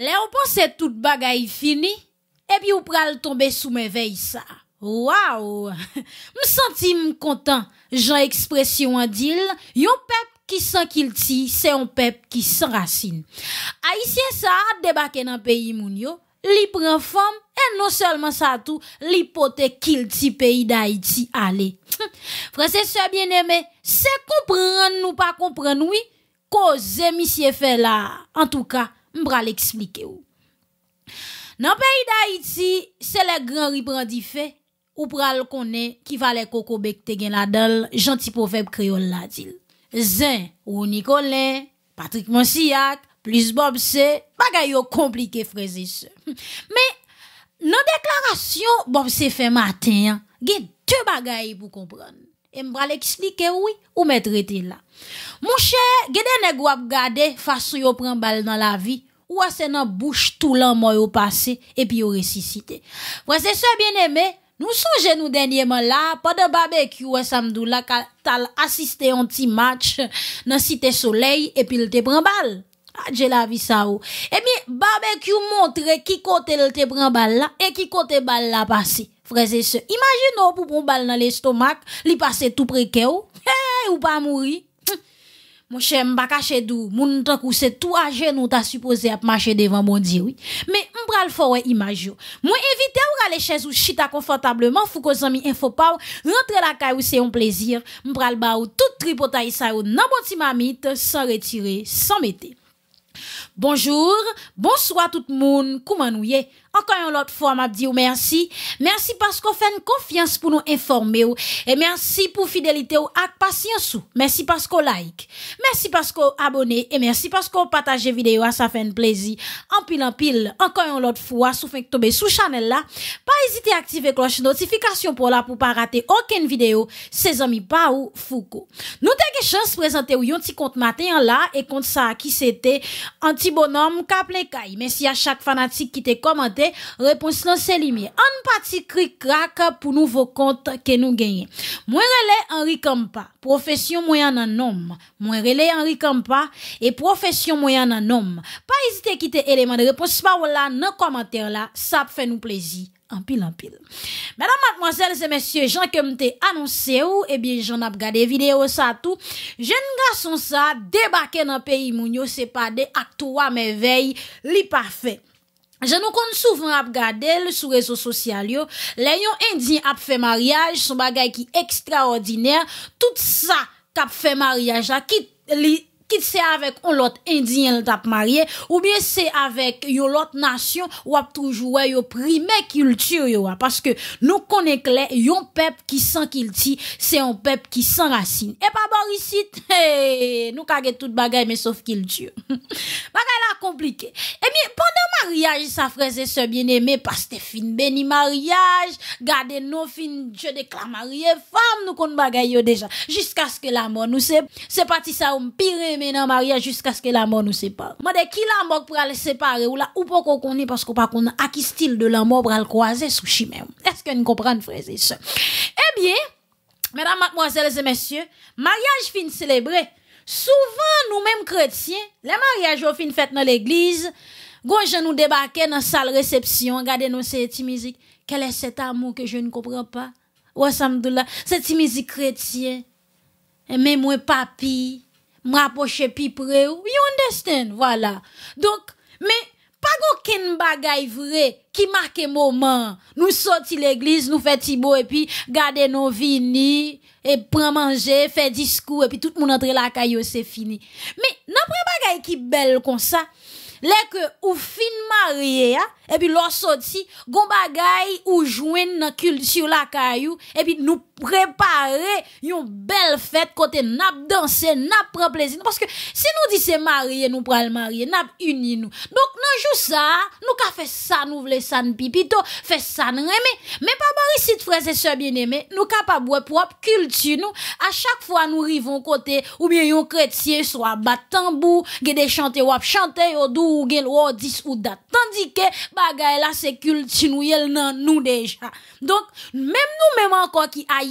Le pensait pense tout bagay fini, et puis ou le tomber sous mes veilles ça. Wow! me senti content, une expression en dil, Un peuple qui sent qu'il c'est un peuple qui s'enracine. racine. Haïtien ça a débattu dans pays moun yo, li prend forme et non seulement ça tout, li qu'il qu'il pays d'Haïti aller. Français se bien-aimé, c'est comprendre ou pas comprendre oui, cause monsieur fait là. En tout cas, mbral l'expliquer ou. Nan pays d'Haïti, se le grand riprandi fait, ou pral koné, ki va kokobek te gen la dal, janti kreol la dil. Zen, ou Nikolè, Patrick Monsiak, plus Bob C, bagay yo komplike freze Mais Mais nan Bob C fait matin. Hein, gen deux bagay pou comprendre. Et mbral l'expliquer, oui ou metre tila. la. Mon gede gen den façon gade, façon yo pren bal dans la vie ou c'est dans bouche tout l'an au passé et puis au ressuscité. Frère c'est ça bien-aimé, nous songez nous dernièrement là pendant barbecue ouais samedi là t'al assisté un petit match dans Cité Soleil et puis le te prend balle. Ah, j'ai la vie, ça. ou. Oh. Eh bien, barbecue montre qui côté le te pren là et qui côté kote bal la passé. C'est ça. imagine on oh, pour prendre balle dans l'estomac, lui passer tout près oh. eh, ou, pas ou pas mon cher, m'baka dou, moun truc, se tout à genou ta supposé ap marcher devant mon Dieu, oui. Mais m'bral fòwe image yo. Moi éviter ou aller chez ou chita confortablement, fou zami info pa rentrer rentre la caille ou c'est un plaisir. M'bral ba ou tout tripotaille sa ou nan bon mamite, sans retirer, sans mettre. Bonjour, bonsoir tout moun, monde, comment nous y encore une autre fois, m'a dit merci. Merci parce qu'on fait une confiance pour nous informer et merci pour fidélité ou et patience Merci parce qu'on like. Merci parce qu'on abonnez et merci parce qu'on partage vidéo ça fait un plaisir. En pile en pile, encore une autre fois, sous fin tomber sous channel là, pas hésiter à activer cloche notification pour là pour pas rater aucune vidéo. Ses amis pas ou Foucault. Nous t'ai chance présenter un petit compte matin là et compte ça qui c'était anti bonhomme cap Merci à chaque fanatique qui t'a commenté Reponsi lan seli mi An pati kri krak pou nou vokont ke nou genye Mwen rele enri kampa Profesyon mwen ananom Mwen rele enri kampa E profesyon mwen ananom Pa ezite kite eleman de reponsi pa wala Nan komater la Sa ap fe nou plezi Ampil ampil Mwenan matmwazel se monsye jan ke mte anonse ou Ebi eh jan ap gade videyo sa tout Jen nga son sa Debake nan peyi moun yo se pa de Ak to wa me vey li pa fe Je nou kon souven ap gade, le sou rezo sosyal yo, le yon endin ap fe maryaj, sou bagay ki ekstraordinèr, tout sa kap fe maryaj, akit li... qui c'est avec un lot indien t'a marié ou bien c'est avec une autre nation ou a toujours yo primé culture parce que nous connaissons clair yon peuple qui sent qu'il c'est un peuple qui sent racine et pas bon ici nous kage tout bagaille mais sauf qu'il tue Bagay la compliqué et eh bien pendant mariage sa frère et bien-aimé parce que fin béni mariage garder nos fin je déclare marié femme nous bagay yo déjà jusqu'à ce que la mort nous c'est c'est parti ça on pire mené en mariage jusqu'à ce que la mort nous sépare. de qui la pour aller séparer ou là, ou pas qu'on connaît parce qu'on pas qu'on a style de l'amour mort pour aller croiser sous Est-ce que nous comprenons, frère et Eh bien, mesdames, mademoiselles et messieurs, mariage fin célébré. Souvent, nous-mêmes chrétiens, les mariages au fin fête dans l'église, je nous débarquer dans la salle réception, regardez nos cette musique. Quel est cet amour que je ne comprends pas? Ouassamdoula, cette musique chrétienne. Et même moi, papy m'approcher plus près ou you understand voilà donc mais pas aucun bagay vrai qui marque moment nous sorti l'église nous fait tibo et puis garder nos vini et prend manger fait discours et puis tout le monde entre la caillou c'est fini mais n'après bagay qui belle comme ça les que, ou fin marié hein, et puis lò sorti gon bagay ou jouen nan sur la et puis, nous, préparer une belle fête côté n'a danser, n'a prendre plaisir parce que si nous dit c'est marié, nous pral marier, n'a unis nous. Donc non jou ça, nous ka fait ça, nous voulons ça pipito, fait ça reme. Mais pas bari frères et sœurs bien-aimés, nous capable propre culture nous à chaque fois nous rivons côté ou bien yon chrétien soit tambou gè des chanter ou chanter ou dou ou gen ou 10 ou dat. Tandis que bagay la c'est culture nous yel nan nous déjà. Donc même nous même encore qui aïe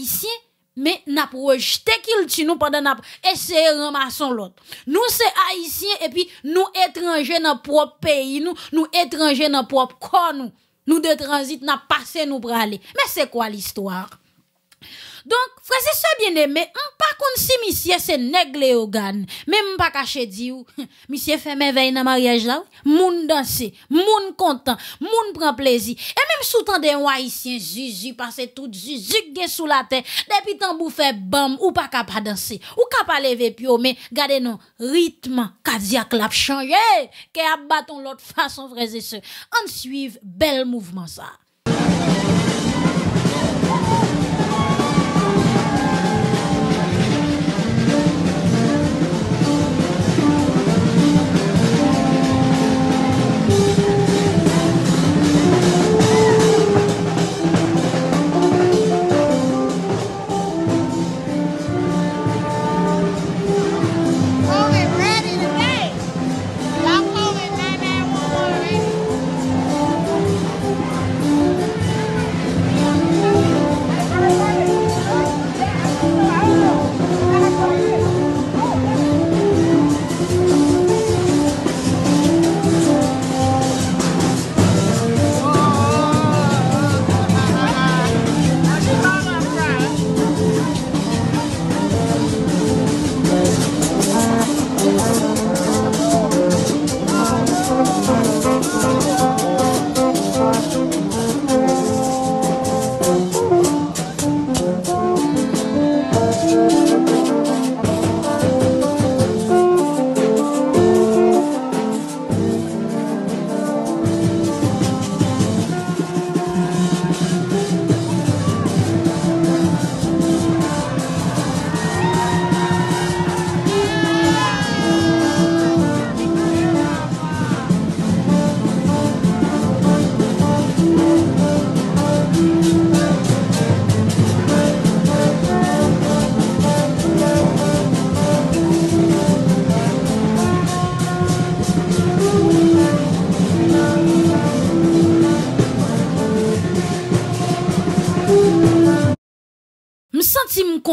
mais n'a projeté qu'il tu nous pendant n'a essayé ramasser l'autre. Nous c'est haïtiens et puis nous étrangers dans propre pays, nous nous étrangers dans propre corps nous. Nous de transit n'a passé nous pour aller. Mais c'est quoi l'histoire? Donc, frère, c'est ça bien aimé, hein? si monsieur c'est nègle au gan même pas caché diou monsieur fait veille dans mariage là moune danser moune content moune prend plaisir et même sous temps des haïtiens j'ai passé tout zuzu gen sous la terre. depuis tambou fait bam ou pas capable danser ou capable lever pio mais gardez non rythme cardiaque l'a changé que a l'autre façon vrai et ce on suive bel mouvement ça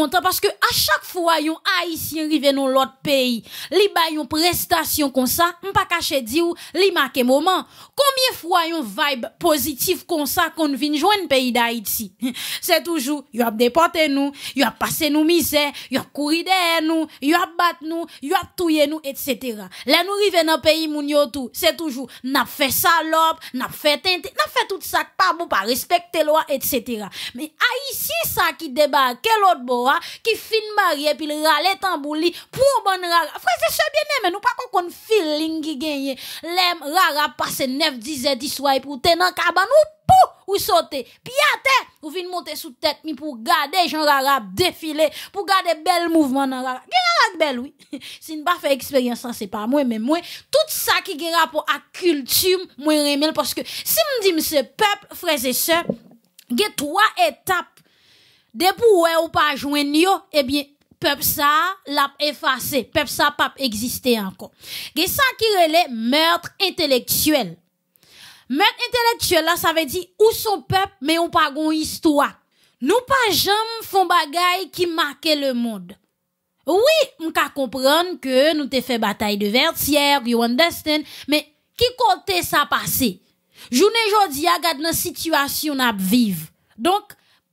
parce que fois yon haïtien rive dans l'autre pays, li ba yon prestation comme ça, on pas cacher dire li marqué moment. Combien fois yon vibe positif comme ça qu'on vient joindre pays d'Haïti? C'est toujours yon a déporté nous, yon a passé nous misère, yon a couru derrière nous, yon a battu nous, yon a tué nous etc. Là nous rive dans pays moun tout, c'est toujours n'a fait salope, n'a fait n'a fait tout ça pas bon pas respecter loi etc. Mais haïtien ça qui débarque l'autre bois qui fin mari et puis le râle tambour pour bon rara frère c'est ça bien aimé nous pas qu'on connait feeling qui gagne l'aime rara passe 9 10 10 pour t'en dans cabane ou pou ou sauter puis à terre ou vinn monter sous tête pour garder Jean rara défiler pour garder bel mouvement dans rara gagne rara belle oui si n'a pas fait expérience Ce c'est pas moi mais moi tout ça qui est rapport à culture moi remel parce que si me dis peuple frères et sœurs il y a trois étapes de pouvoir ou pas joindre eh bien peuple ça l'a effacé, peuple ça pas existé encore. C'est ça qui relève meurtre intellectuel. Meurtre intellectuel là ça veut dire où son peuple mais on pas une histoire. Nous pas jamais font bagaille qui marquait le monde. Oui, on peut comprendre que nous t'ai fait bataille de vertière, you understand, mais qui côté ça passé? Journée jodi a garde la situation n'a vive. Donc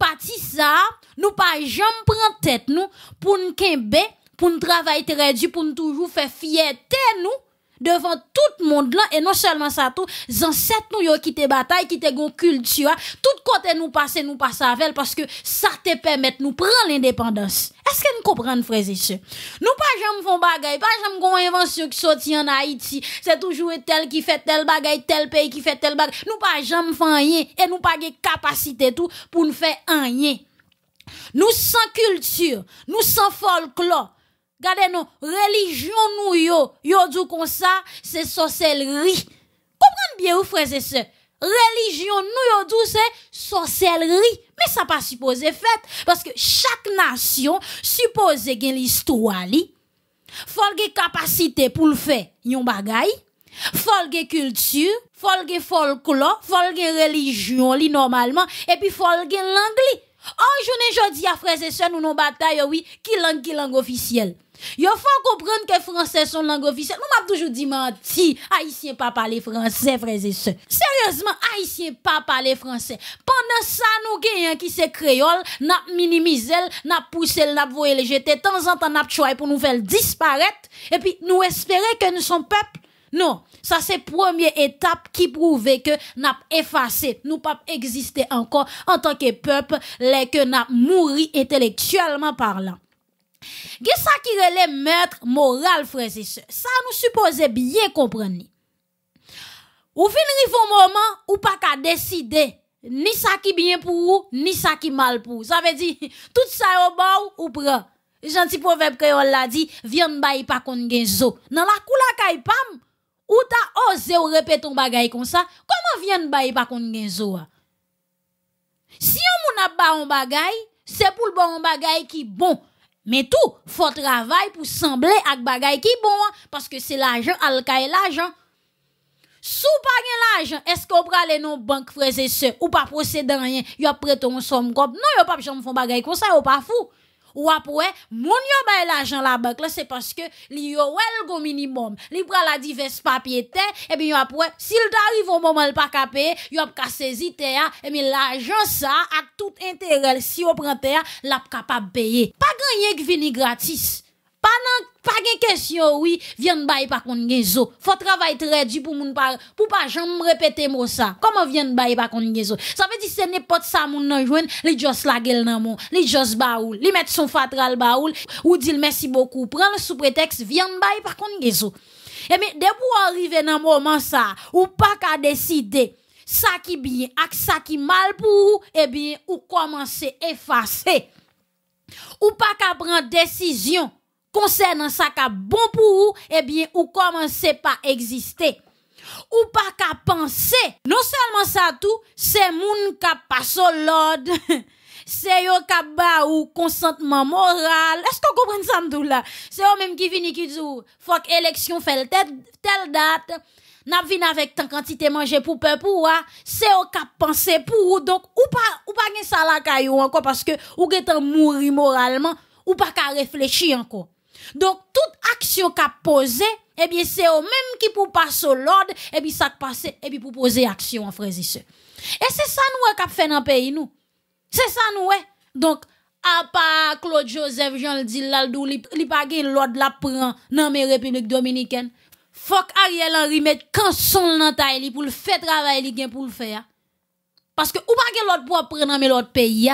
pati sa, nou pa jom pran tet nou, pou nou kembe, pou nou travay teredi, pou nou toujou fe fiyete nou, devant tout le monde là et non seulement ça tout ancêtres nous yo qui te bataille qui te gon culture tout côté nous passe, nous passer avec parce que ça te permet nous prendre l'indépendance est-ce que nous comprenons, frères et sœurs? Nous pas jamais font bagaille, pas jamais gon invention qui sorti en Haïti. C'est toujours tel qui fait tel bagay tel pays qui fait tel bagaille. Nous pas jamais font rien et nous pas de capacité tout pour nous faire rien. Nous sans culture, nous sans folklore, Gardez nous, religion nous yo, yo dit comme ça, c'est sorcellerie. Comprenez bien, ou frères et sœurs. Religion nous yo dit c'est sorcellerie. Mais ça pas supposé fait, parce que chaque nation suppose gen l'histoire li. Faut gen capacité pour le faire, yon bagay. Faut gen culture, faut gen folklore, faut gen religion li normalement, et puis faut gen langue li. Oh, je à frères et sœurs, nous nous bataillons, oui, qui langue, qui langue officielle. Yo faut comprendre que français sont langue officielle. Nous m'a toujours dit menti. Haïtien pas parler français, frères et sœurs. Sérieusement, haïtien pas parler français. Pendant ça, nous gagnons qui c'est créole, n'a minimisé, n'a poussé, n'a voyé le jeter. temps en temps, n'a choisi pour nous faire disparaître. Et puis, nous espérer que nous sommes peuple. Non, ça c'est première étape qui prouve que n'a effacé, nous pas exister encore en tant que peuple, les que n'a mouru intellectuellement parlant. Ge sakire le mètre moral frezise. Sa nou suppose bie kompreni. Ou finri foun mouman, ou pa ka deside. Ni sa ki bien pou ou, ni sa ki mal pou. Sa ve di, tout sa yo bou ou pran. Janti povep ke yo la di, vyen ba yi pa kon gen zo. Nan la kou la ka yi pam, ou ta oze ou repete yon bagay kon sa. Koman vyen ba yi pa kon gen zo a? Si yo moun ap ba yon bagay, se pou l ba yon bagay ki bon. Mais tout, faut travailler pour sembler à bagay qui bon, hein, parce que c'est l'argent, alka et l'argent. Sous pas l'argent, est-ce qu'on prale nos banques frères et ou pas procéder rien, y'a prêté un somme comme, non, y'a pas j'en font bagay comme ça, y'a pas fou. Ou apwe, moun yo bay l'ajan la bekl, se paske li yo wel go minimum. Li pral la divers papye ten, ebi yo apwe, si l'dariv o momen l'pa kape, yo apka sezite ya, ebi l'ajan sa, ak tout entere, si yo prante ya, l'apka pa beye. Pa ganyek vini gratis. Pas nan pas gen question oui, vyen bay pa kon gen zo. faut travailler très dur pour moun pa, pou pa jom repete mot sa. Comment vyen bay pa kon gen zo? ça veut di se ne pot sa moun nan jouen, li jos la gel nan moun, li jos baoul, li met son fatral baoul, ou dil merci beaucoup pran sou sous prétexte bay pa kon gen zo. Eh bien mi, debou arriver nan moment sa, ou pas qu'à décider sa qui bien ak sa ki mal pour vous, et eh bien ou commencer effacer Ou pas qu'à prendre décision concernant ça qui bon pour vous, eh bien, ou commencez pas exister. Ou pas qu'à penser. Non seulement ça tout, c'est moun qui passe l'ordre. c'est yo qui ba ou consentement moral. Est-ce que vous comprenez ça m'dou là? C'est eux même qui viennent qui disent, oh, faut que élection fait telle, date. N'a avec tant quantité manger pour peu, pour ah. c'est au cap penser pour ou donc ou pas ou pas gen ça encore parce que ou gen mourir moralement ou pas qu'à réfléchir encore donc, toute action qu'a posée, eh bien, c'est au même qui pour passer l'ordre, et eh puis ça passe, et eh puis pour poser action en frère et c'est ça, nous, eh, qu'a fait dans le pays, nous. C'est ça, nous, Donc, à part Claude Joseph, Jean le il là, li pas l'ordre la prend dans république républiques dominicaines. Faut qu'Ariel Henry mette quand son dans taille pour le faire travail, pour le faire. Parce que, ou pas l'ordre pour prendre dans l'autre autres pays,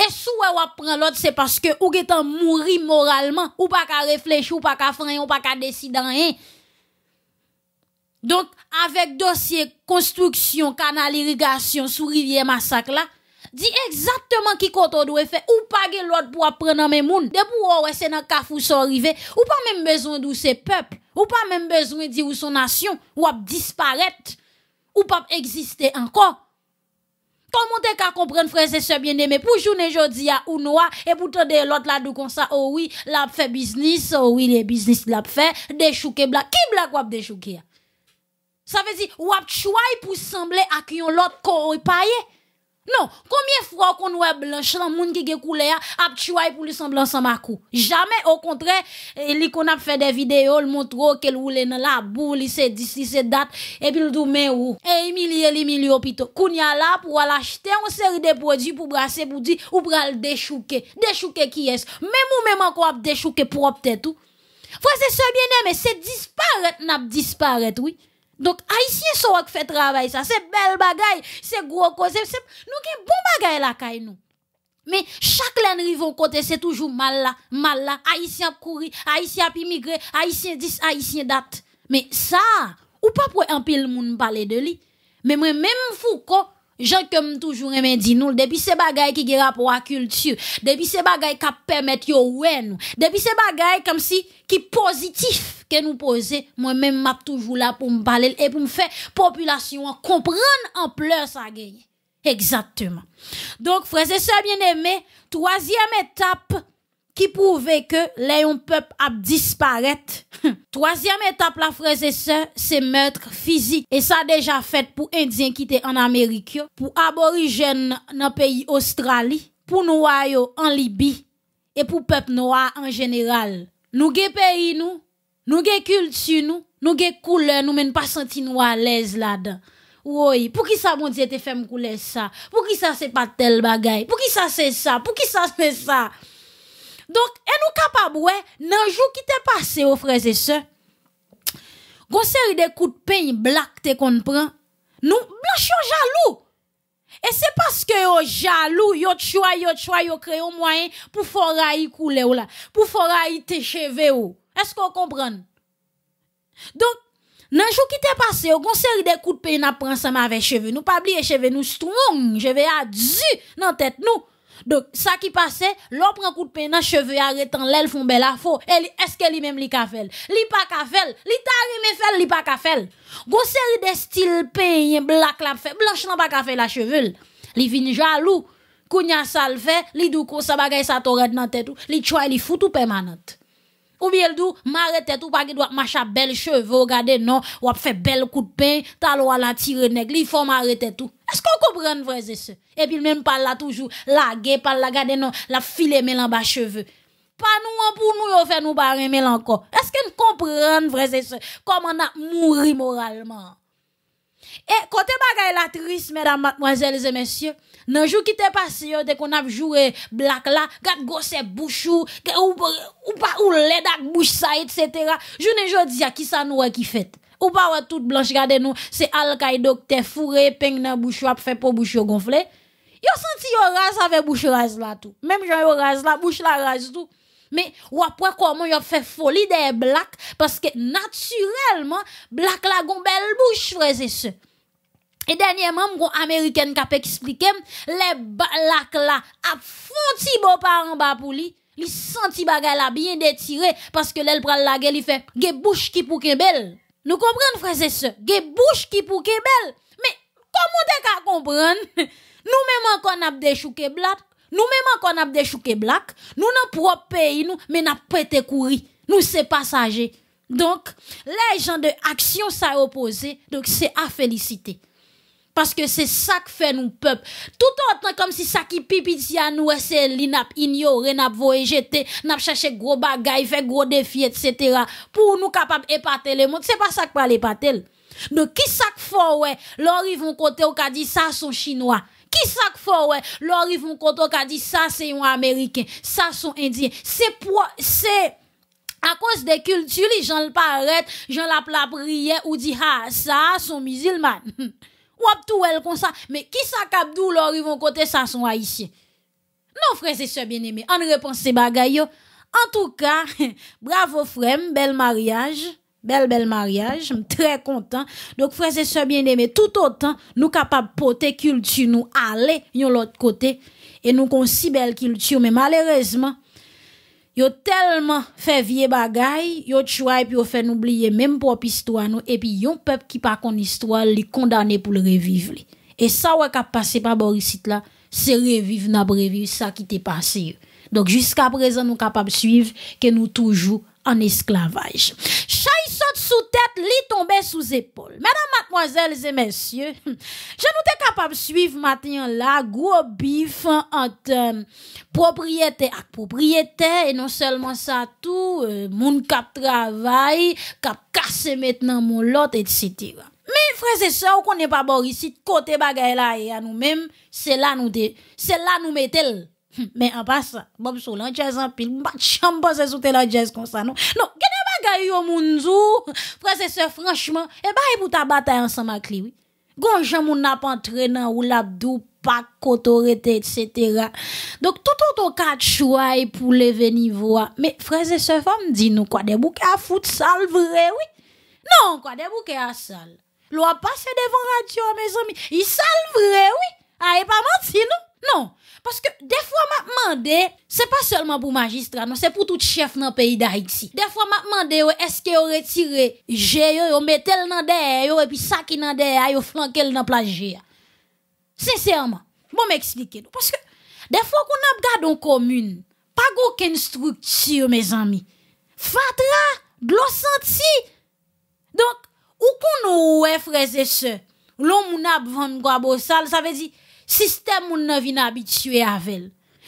et si ou prend l'autre, c'est parce que ou getan mouri moralement, ou pas qu'à réfléchir, ou pas qu'à freiner, ou pas qu'à décider rien. Donc, avec dossier construction, canal irrigation, sous rivière massacre là, dit exactement qui kote ou doit faire, ou pas gen l'autre pour apprendre mes moun, de pour ou c'est dans kafou s'en arrivé, ou pas même besoin d'où ces peuple, ou pas même besoin où ou son nation, ou ap disparaître, ou pas exister encore. Comment t'es qu'à comprendre, frère, c'est ce bien aimé pour journée jodi à ou noir, et pour de l'autre là, comme ça, oh oui, l'a fait business, oh oui, les business l'a fait, déchouke blague. Qui blague wap déchouqué? Ça veut dire, wap chouaille pour sembler à qui on l'autre qu'on paye? Non, combien fois qu'on voit blanche là, moun qui est couleur a tué pour lui sembler sans à Jamais au contraire, il qu'on a fait des vidéos, le montre qu'elle roule dans la boule, il dit, d'ici se date et puis le ou. mais où. Et humilier li Qu'on y a là pour aller acheter une série de produits pour brasser pour dire ou pour aller déchouquer. Déchouquer qui est Même ou même encore déchouquer propre tête tout. Frère c'est bien aimé, c'est disparaître n'a disparaître oui. Donc, haïtien sont qui fait travail ça. C'est belle bagaille, c'est gros cause. Nous qui bon bagaille la caille nous. Mais chaque l'année rive côté, c'est toujours mal là, mal là. Haïtien courir, haïtien immigré, haïtien dis haïtien date. Mais ça, ou pas pour un pile monde parler de lui. Mais moi même Foucault J'en comme toujours aimé dit nous, depuis ces bagay qui à la culture. culture, depuis ces bagay qui permet yo ouais nous. depuis ces bagay comme si qui positif que nous poser moi-même m'a toujours là pour me parler et pour me faire population comprendre pleur sa Exactement. Donc, frères et sœurs bien-aimés, troisième étape qui prouve que les peuple a disparaître. Troisième étape, la frère et sœurs, c'est meurtre physique. Et ça déjà fait pour Indiens qui étaient en Amérique, pour aborigènes dans le pays Australie, pour Noirs en Libye, et pour peuple noir en général. Nous avons pays, nous, nous avons culture, nous, nous avons couleur, nous même pas senti à l'aise là-dedans. Oui, pour qui ça, mon Dieu, te fait me couler ça? Pour qui ça, c'est pas tel bagaille? Pour qui ça, c'est ça? Pour qui ça, c'est ça? Donc, et nous capable, ouais, nan jour qui t'est passé aux oh, frères et sœurs, Gros série des coups de pain black t'es comprend, nous blanchons jaloux. Et c'est parce que yo oh, jaloux, yo choix, yo choix, yo créé un moyen pour forailler couler ou oh là, pour forailler tes cheveux ou. Est-ce qu'on comprend? Donc, jour qui t'est passé, pase yo, des coups de kout n'a yon ap pran sama ave pas pas Pa nous cheveux nous strong, cheveux a dju dans tête, nous donc, ça qui passe, l'opre prend coup de peine, cheveux arrêtant, l'aile font belle affo. faux. E est-ce que lui-même li ka fel? Li pa ka fel. Li ta reme fel, li pa ka fel. Gon série de style black la fait, blanche n'a pas ka la cheveux. Li vin jaloux. Kounya sa le fait, li douko sa bagay sa torade nan tête li tchoy li foutou permanente. Ou bien dou, dit, tout tout pas qui doit marcher belle cheveux, regardez, non, ou fait bel coup de pain, talo à la tire négli il faut m'arrêter tout. Est-ce qu'on comprend, vrai et Et puis même pas là toujours, la gay parle, la regardez non, la filet mais en bas cheveux. Pas nous, hein, pour nous, on fait nous barrer encore. Est-ce qu'on comprend, vrai et ce? comment on a mouru moralement? Et côté bagay la triste, mesdames, mademoiselles et messieurs, nan jou qui t'est passé, dès qu'on a joué black là, gat gosse bouchou, ou, ou pas ou la à bouche ça, etc. je ne jodi a qui ça nous qui fait. Ou pas ou toute blanche, regardez nous, c'est al docteur fourré, peng dans bouchou, ap fait pour bouchou gonflé. Yo senti yo rase avec bouche rase là tout. Même j'en yo rase la, bouche la rase tout mais ou après comment ils ont fait folie des blacks parce que naturellement black la gon belle bouche frères et sœurs. Et dernièrement, mon américaine qui a expliqué, les blacks là, a fonti beau par en bas pour lui. Li senti bagay la bien détiré parce que l'el pral la gueule, il fait, ge bouche qui pour belle. Nous comprenons, frères et sœurs, ge bouche qui pour belle. Mais, comment t'es qu'à comprendre? Nous-mêmes encore n'a des chouquets blattes. Nous-mêmes encore n'a des chouquets black, nous n'en propre pays nous mais n'a été courir. Nous c'est passager. Donc les gens de action ça opposé, donc c'est à féliciter. Parce que c'est ça que fait nous peuple. Tout autant comme si ça qui pipiti à nous, c'est li n'a ignoré, n'a voyé jeter, n'a cherché gros bagay, fait gros défi, etc. Pour nous capables épater le monde. C'est pas ça que parle épater. Donc qui ça que fait, ouais, l'or ils vont côté dire dit ça sont chinois qui ça faut ouais ils dit ça c'est un américain ça sont indien c'est c'est à cause des cultures, les gens le paraît, j'en la pla ou dit ah ça sont musulman. ou tout elle comme ça mais qui ça cap douleur ils vont côté ça sont haïtien. Non frère c'est ça bien-aimé, en réponse ces bagaille En tout cas, bravo frère, bel mariage. Bel, bel mariage. Très content. Donc, frères et sœurs bien-aimés, tout autant, nous capables de porter culture, nous aller de l'autre côté. Et nous avons si belle culture. Mais malheureusement, Yo tellement fait vie bagay, yo choix puis yo nous oublier, même propre un peuple Et puis yon peuple qui pas con histoire, li revivre. pour le revivre. Et ça, sa wè kap pase Borisite là, c'est revivre revivre, revivre ça qui t'est passé. Donc, jusqu'à présent, nous sommes suivre que suivre que toujours, en esclavage. Chay saute sous tête, lit tombait sous épaule. Mesdames, mademoiselles et messieurs, je nous pas capable de suivre maintenant la gros bif entre euh, propriété et propriété, et non seulement ça tout, euh, mon cap travail, cap casser maintenant mon lot, etc. Mais, frère, se on n'est pas bon ici, de côté là, et à nous-mêmes, nous nous de, cela nous nous Hmm. Mais en passe, bon, Bob Solan jazz pile pil, mba c'est se soute la jazz comme ça, non? Non, gede bagay yo moun zou, prese se franchement. Eh et e pou ta bataille ensemble mak oui. Gon n'a moun pas entré dans ou labdou, pak, kotorete, etc. Donc, tout autant quatre choix pour pou niveau mais Mais et freze se m'di nous, nou kwa de bouke a fout oui. Non, quoi de bouke à sal. Lo passe devant radio, mes mes amis zomi, vrai, oui. ah et pas menti, non non, parce que des fois, m'a demandé c'est pas seulement pour magistrat, non, c'est pour tout chef dans pays pays d'Haïti. des fois m'a demandé est-ce retire, je yo, yo metel nan derrière, yo, qui saki nan deye yo, yo nan plage. Sincèrement, bon m'expliquer, parce que des fois qu'on une commune, pas commune, pas aucune structure, mes amis, zami. Fatra, donc où ou kon nou vous vous se, lon vous ap dit Sistem moun nan vin abitue avel,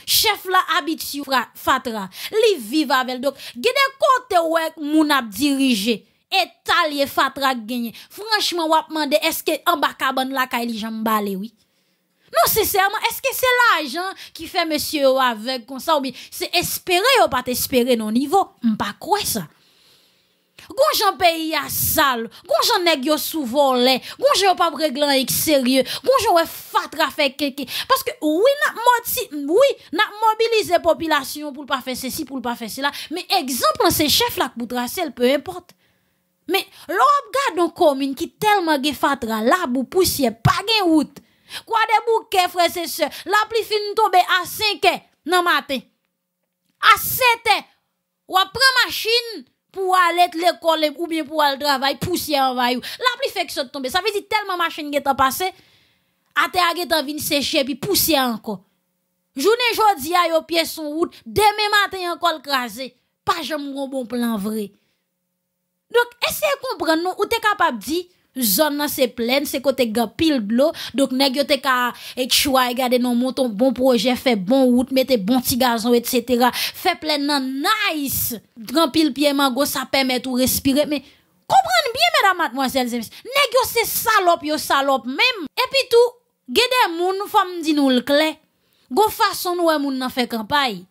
chef la abitue fatra, li vive avel, doke genen kote wek moun ap dirije, etalye fatra genye. Franchman wap mande eske amba kaban laka ili jan mbale wik. Non seser man, eske se la jan ki fe monsie wavek konsa ou bi, se espere ou pat espere nou nivou, mpa kwe sa? Gon jan pays à sal, gon jan nèg yo sou volé, gon jan yo pa sérieux, gon jan wè fatra fè Parce que oui, n'a moti, oui, n'a mobilisé population pour pas faire ceci, pour pas faire cela. Mais exemple, c'est chef la poutra tracer, peu importe. Mais, l'op garde dans commune qui tellement ge fatra, la bou poussière, pas gen route. Quoi de bouquets frère, c'est soeur la pli fin tombe à 5 heures, nan matin. À 7 heures, ou après machine, pour aller à l'école ou bien pour aller au travail, poussière en vaillou. La pluie fait que ça tombe. Ça veut dire tellement machine qui est passée, à terre qui est venue sécher, puis poussière encore. Journée jodi a yo pied son route, demain matin encore crasé. Pas jamais un bon plan vrai. Donc, essayez de comprendre, nous, ou t'es capable de dire, zone là c'est pleine, c'est côté gan pile de l'eau. Donc nèg yo te ka et choix regarder non monton bon projet, fait bon route, mettez bon petit gazon etc. Fait plein nan nice. Grand pile pied mango ça permet de respirer mais comprenez bien mesdames mademoiselles et messieurs, nèg yo c'est salope yo salope même. Et puis tout, gede moun fòm nous le clé, Go façon ouais moun nan fait campagne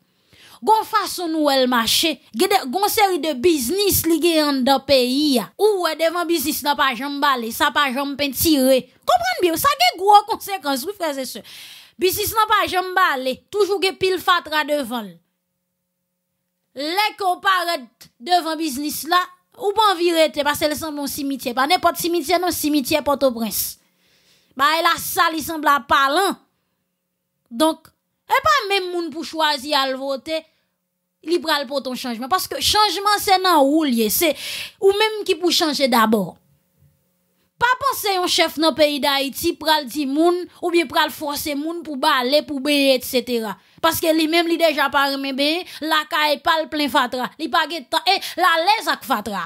gon façon nous elle marché gon série de business qui en dans pays ou devant business n'a pas jambe balé ça pas jambe tiré comprendre bien ça a gros conséquences oui frères et sœurs business n'a pas jambe balé toujours que pile fatra devant les comparaît devant business là ou pas virer? parce qu'elle semble un cimetière pas n'importe cimetière non cimetière Port-au-Prince bah la ça il semble à parlant donc et pas même moun pour choisir à le voter il pral pour ton changement. Parce que changement, c'est dans ou C'est ou même qui pour changer d'abord. Pas penser un chef dans le pays d'Haïti pral di moun ou bien pral forcer moun pour aller, pour et etc. Parce que lui-même, li déjà pas remébé, la n'a e pas plein fatra. Li pas temps, et la laisse ak fatra.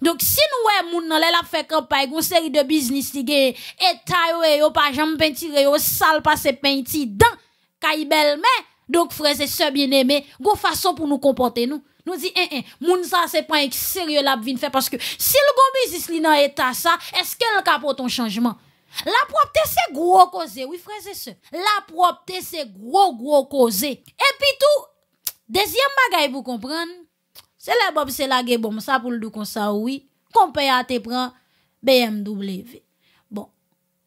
Donc, si nous, moun nan, la fait campagne, une série de business, qui gen, et e yo, pa pas jambes peintiré, yo, sale passe peinti dans, kaibel, mais, donc, frères et sœurs bien-aimés, go façon pour nous comporter, nous. Nous dit, hein, hein, moun ça, c'est pas un sérieux la vin fait parce que si le bon business li nan état ça, est-ce qu'elle capote ton changement? La propreté, c'est gros causé. Oui, frères et sœurs. La propreté, c'est gros, gros causé. Et puis tout, deuxième bagaille, vous comprenez? C'est la bob, c'est la bon, ça pour le dou comme ça, oui. Compé à te prend BMW. Bon.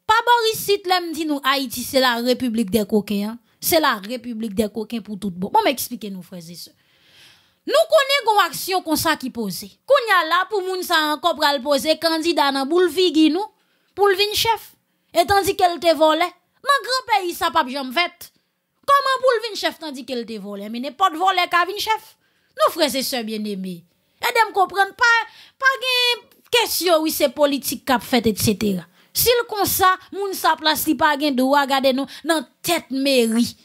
Pas Boris ici, dit nous, Haïti, c'est la république des coquins. Hein c'est la République des coquins pour tout bon. Bon, m'expliquez nous, frères et sœurs. Nous connaissons l'action action comme ça qui pose. Quand on a là pour moun ça encore pour le poser candidat dans Boulevigui nous pour le vin chef et tandis qu'elle te volé Mon grand pays ça pas bien fait. Comment pour le chef tandis qu'elle te volé mais n'est pas de volé chef. Nous frères et sœurs bien-aimés. Et d'aime comprendre pas pas question oui c'est politique qu'a fait etc. Si le comme ça, moun sa place li pa gen droit gade nou nan tête mairie.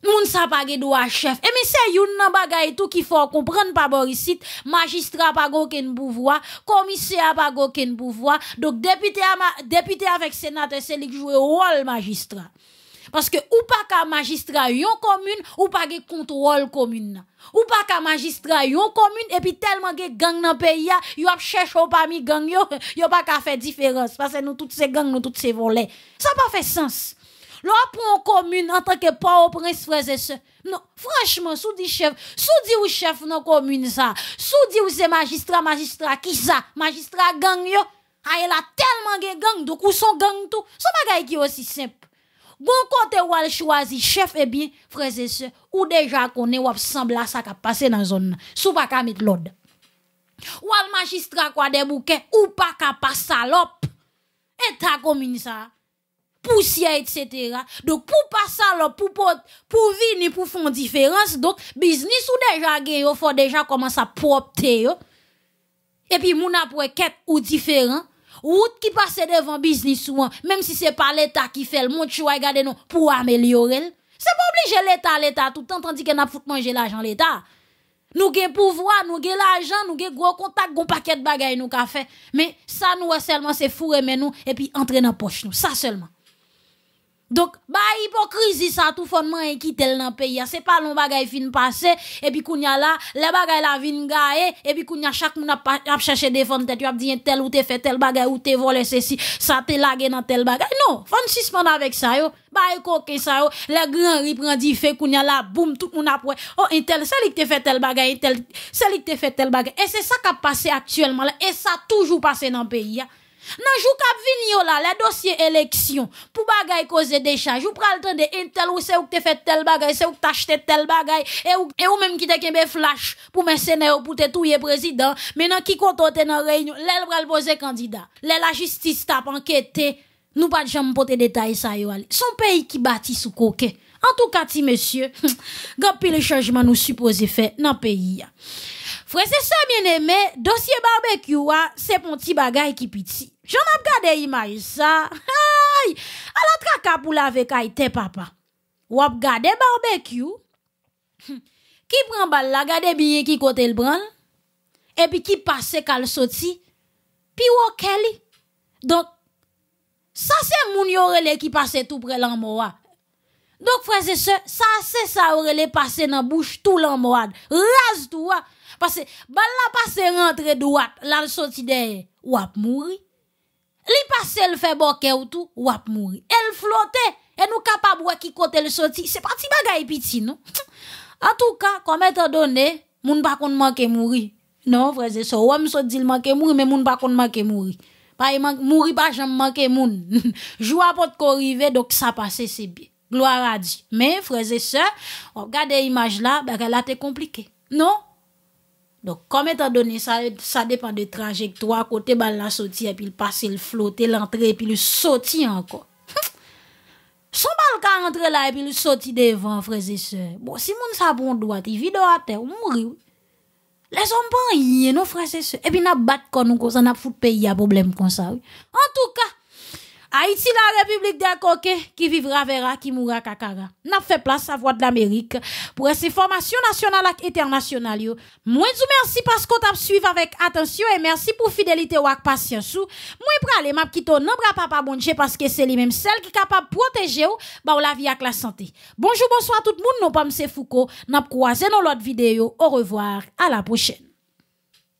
Moun sa pa gen droit chef. Et eh, mais c'est youn nan bagay tout qui faut comprendre pas Borisite, magistrat pa gen pouvoir, commissaire pa gen pouvoir. Donc député député avec sénateur c'est lui qui joue rôle magistrat. Parce que ou pas ka magistrat yon commune ou pas ge kontrol commune. Ou pas ka magistrat yon et puis tellement ge gang nan peyi ya, yo ap chèche ou pa mi gang yo, yo pas ka différence parce que nous toutes se gang, nous toutes se volets ça pas fait sens. L'on ap commune commune tant tant que pa ou prince se. Non, franchement sous di chef, sou di ou chef nan commune sa. Sou di ou se magistrat, magistrat, ki sa, magistrat gang yo. ay ah, la tellement ge gang, donc ou son gang tout ça bagay qui aussi simple. Bon côté ou elle choisi chef, eh bien frères et sœurs ou déjà' ou ou sembla ça qui passer dans zone sous Sou pa ka mit lod. magistrat quoi des bouquets ou pas ka pas salop. ta komini ça Poussière, etc. Donc, pour pas salop pour, pour, pour venir, pour faire différence, donc, business ou déjà gagné, il faut déjà commencer à propter, Et puis, mon après quête ou différent, route qui passe devant business ou même si c'est pas l'État qui fait le monde, tu vas regarder nous pour améliorer. C'est pas obligé l'État, l'État, tout le temps, tandis que a foutu manger l'argent l'État. Nous avons pouvoir, nous avons l'argent, nous avons gros contact, gros paquet de bagages nous avons fait. Mais ça, nous, seulement, c'est fourré, mais nous, et puis entrer dans la poche, nous. Ça seulement. Donc, bah, hypocrisie, ça, tout fondement, et quitte dans le pays. C'est pas long bagay fin passé, et puis qu'on y a là, les bagay la vin gaye, et puis qu'on y a chaque moun a, a cherché défendre tête, tu as dit tel ou t'es fait tel bagay ou t'es volé ceci, ça t'es lagué dans tel bagay. Non, fon suspend avec ça, yo. Bah, et ça, yo. Les grands riprend dit fait qu'on y a là, boum, tout moun après. Oh, et tel, lui qui t'es fait tel bagay, tel, lui qui t'es fait tel bagay. Et c'est ça qui a passé actuellement, là, et ça toujours passé dans le pays, Nan jou kap vini yo la, le dossier élection, pou bagay koze dechange, ou pral tende tel ou se ou te fè tel bagay, se ou te tel bagay, et ou, même ou même ki te kembe flash pou men sene ou pou te touye le menan ki koto te nan reynyon, le pral pose kandida, le la justice tap anketi, nou pa jam pote detay sa yo Son pays ki bati sou koke. En tout cas ti monsieur gapi le changement nous supposé fait nan pays pays. Frère, c'est ça, bien aimé. Dossier barbecue, c'est mon petit bagay qui piti. J'en ai regardé image ça. Aïe! alors la traka avec la vekaïte, papa. Ou ap gade barbecue. Qui prend balle la, gade bien qui côté le bran. Et puis qui passe le soti. Puis ou Kelly Donc, ça c'est moun yorele qui passe tout près l'an moua. Donc, frère, c'est ça, ça c'est ça yorele passe dans bouche tout l'an moua. Rase tout parce que, là la passe droite, la sorti de, ou a mouri. Li passe elle fait boke ou tout, ou Elle mouri. Elle flotte, elle nous capable qui côté le sorti. C'est pas si bagaille pitié, non? En tout cas, comme étant donné, moun pas kon manque mouri. Non, frère, c'est ça. Ou am sorti le manque mouri, mais moun pas qu'on manke mouri. Pas man, mouri pas jamais manke moun. Joua pot ko rive, donc ça passe, c'est bien. Gloire à Dieu. Mais, frère, et sœurs, regardez l'image là, ben, là a compliqué Non? Donk kom etan donen sa depan de trajekto a kote bal la soti epi l pase l flote l entre epi l soti ankon. Son bal ka entre la epi l soti devan freze se. Bon, si moun sa bon do ati, vi do ati, moun mri ou. Le zon pan yi eno freze se. Epi na bat konon kon sa na foute pe yi a problem kon sa ou. En tou ka. Haïti, la République des coquets, qui vivra verra, qui mourra kakara. N'a fait place à voix de l'Amérique pour ces formations nationales et internationales. Moi, je merci parce qu'on t'a suivi avec attention et merci pour fidélité ou patience. Moi, prale, m'a quitté non papa bon parce que c'est lui-même celle qui est capable de protéger bah, ou, bah, la vie avec la santé. Bonjour, bonsoir tout le monde, non pas M. Foucault. N'a croisé dans l'autre vidéo. Au revoir, à la prochaine.